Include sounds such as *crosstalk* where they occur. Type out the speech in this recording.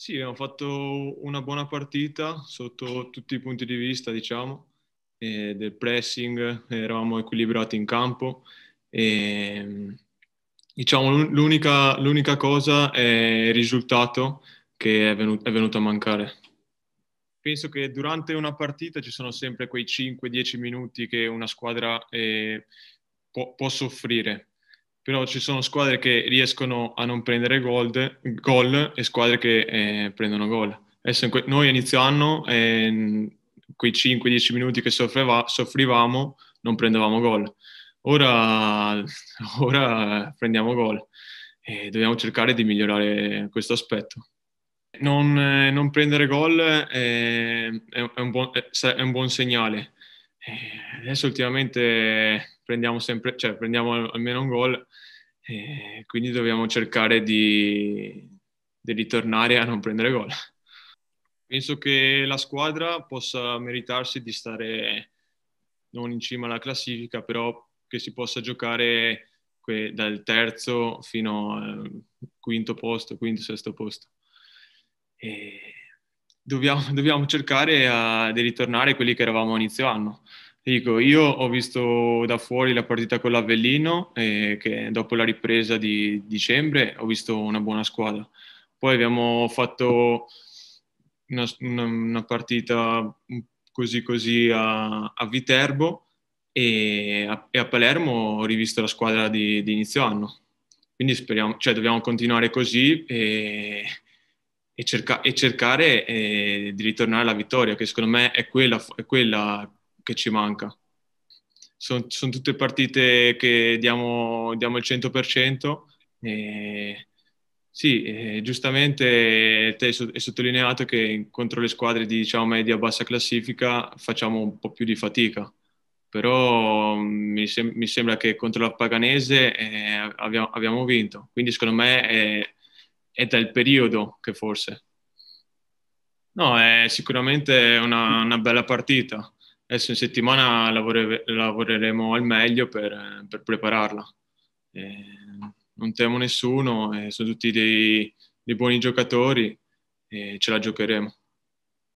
Sì, abbiamo fatto una buona partita sotto tutti i punti di vista, diciamo, eh, del pressing, eravamo equilibrati in campo. E, diciamo, l'unica, l'unica, cosa è il risultato che è venuto, è venuto a mancare. Penso che durante una partita ci sono sempre quei 5-10 minuti che una squadra eh, può, può soffrire, però ci sono squadre che riescono a non prendere gol e squadre che eh, prendono gol. Que- noi a inizio anno, eh, quei 5-10 minuti che soffriva- soffrivamo, non prendevamo gol. Ora, *laughs* ora prendiamo gol e dobbiamo cercare di migliorare questo aspetto. Non, eh, non prendere gol eh, è, è, un buon, è, eh, è un buon segnale eh, adesso ultimamente prendiamo sempre, cioè prendiamo almeno un gol, e eh, quindi dobbiamo cercare di, di ritornare a non prendere gol. Penso che la squadra possa meritarsi di stare non in cima alla classifica, però che si possa giocare que- dal terzo fino al quinto posto, quinto, sesto posto. E dobbiamo, *laughs* dobbiamo cercare a, eh, di ritornare quelli che eravamo a inizio anno. Dico, io ho visto da fuori la partita con l'Avellino, eh, che dopo la ripresa di dicembre ho visto una buona squadra. Poi abbiamo fatto una, una, una partita così così a, a Viterbo e a, e a, Palermo ho rivisto la squadra di, di inizio anno. Quindi speriamo, cioè dobbiamo continuare così e, e, cerca- e cercare eh, di ritornare alla vittoria, che secondo me è quella, è quella che ci manca. Sono, sono tutte partite che diamo, diamo il 100%. E... Sì, eh, giustamente te hai sottolineato che contro le squadre di diciamo, media-bassa classifica facciamo un po' più di fatica, però mm, mi, sem- mi sembra che contro la Paganese eh, abbiamo, abbiamo, vinto, quindi secondo me eh, è del periodo che forse. No, è sicuramente una, una bella partita. Adesso in settimana lavore, lavoreremo al meglio per, per prepararla. E non temo nessuno, sono tutti dei, dei buoni giocatori e ce la giocheremo.